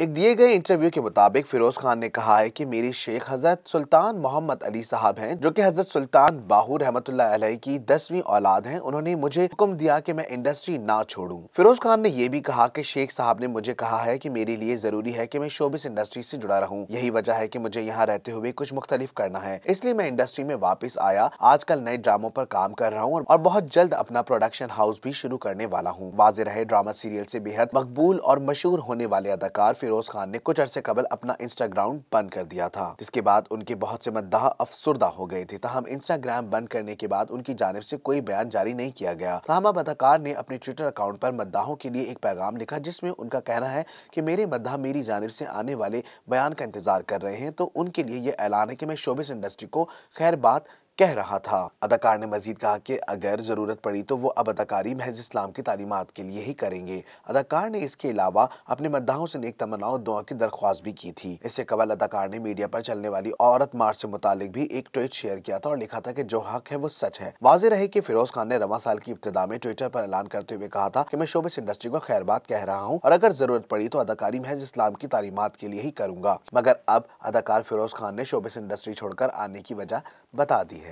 एक दिए गए इंटरव्यू के मुताबिक फिरोज खान ने कहा है कि मेरी शेख हजरत सुल्तान मोहम्मद अली साहब हैं जो कि हजरत सुल्तान बाहू रहमत की दसवीं औलाद हैं उन्होंने मुझे हुक्म दिया कि मैं इंडस्ट्री ना छोड़ूं फिरोज खान ने यह भी कहा कि शेख साहब ने मुझे कहा है कि मेरे लिए जरूरी है की मैं शोबिस इंडस्ट्री से जुड़ा रहूँ यही वजह है की मुझे यहाँ रहते हुए कुछ मुख्तलिफ करना है इसलिए मैं इंडस्ट्री में वापिस आया आजकल नए ड्रामों पर काम कर रहा हूँ और बहुत जल्द अपना प्रोडक्शन हाउस भी शुरू करने वाला हूँ वाजे रहे ड्रामा सीरियल से बेहद मकबूल और मशहूर होने वाले अदाकार फिरोज खान ने कुछ अरसे कबल अपना इंस्टाग्राम बंद कर दिया था जिसके बाद उनके बहुत से मद्दाह अफसरदा हो गए थे तहम इंस्टाग्राम बंद करने के बाद उनकी जानब ऐसी कोई बयान जारी नहीं किया गया तहमा अदाकार ने अपने ट्विटर अकाउंट पर मद्दाहों के लिए एक पैगाम लिखा जिसमें उनका कहना है कि मेरे मद्दाह मेरी जानब से आने वाले बयान का इंतजार कर रहे हैं तो उनके लिए ये ऐलान है कि मैं शोबिस इंडस्ट्री को खैर बात कह रहा था अदाकार ने मजीद कहा कि अगर ज़रूरत पड़ी तो वो अब अदाकारी महज इस्लाम की तालीमत के लिए ही करेंगे अदाकार ने इसके अलावा अपने मद्दाहों से नेक तमन्नाओं दुआ की दरख्वास्त भी की थी इससे कबल अदाकार ने मीडिया पर चलने वाली औरत मार्च से मुतालिक भी एक ट्वीट शेयर किया था और लिखा था कि जो हक है वो सच है वाजे रहे की फिरोज खान ने रवा साल की इब्तदा में ट्विटर पर ऐलान करते हुए कहा था की मैं शोबिस इंडस्ट्री को बात कह रहा हूँ और अगर जरूरत पड़ी तो अदाकारी महज इस्लाम की तालीमत के लिए ही करूंगा मगर अब अदाकार फिरोज खान ने शोबिस इंडस्ट्री छोड़कर आने की वजह बता दी है